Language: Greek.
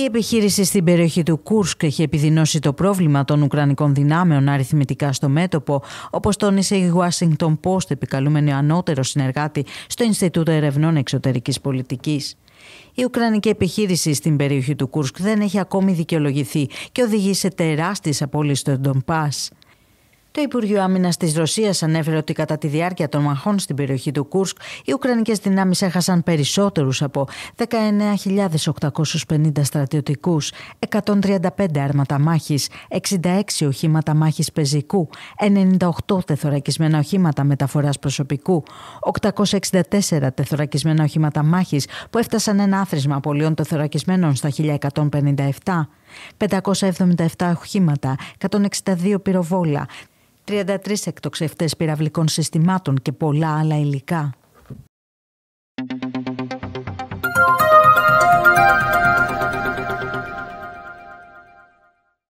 Η επιχείρηση στην περιοχή του Κούρσκ έχει επιδεινώσει το πρόβλημα των Ουκρανικών δυνάμεων αριθμητικά στο μέτωπο, όπως τόνισε η Washington Post, επικαλούμενη ανώτερο συνεργάτη στο Ινστιτούτο Ερευνών Εξωτερικής Πολιτικής. Η Ουκρανική επιχείρηση στην περιοχή του Κούρσκ δεν έχει ακόμη δικαιολογηθεί και οδηγεί σε τεράστιες απώλειες στον Ντομπάς. Το Υπουργείο Άμυνας της Ρωσίας ανέφερε ότι κατά τη διάρκεια των μαχών στην περιοχή του Κούρσκ, οι Ουκρανικές δυνάμεις έχασαν περισσότερους από 19.850 στρατιωτικού, 135 άρματα μάχης, 66 οχήματα μάχης πεζικού, 98 τεθωρακισμένα οχήματα μεταφοράς προσωπικού, 864 τεθωρακισμένα οχήματα μάχης που έφτασαν ένα άθροισμα απολειών τεθωρακισμένων στα 1157. 577 οχήματα, 162 πυροβόλα, 33 εκτοξευτές πυραυλικών συστημάτων και πολλά άλλα υλικά.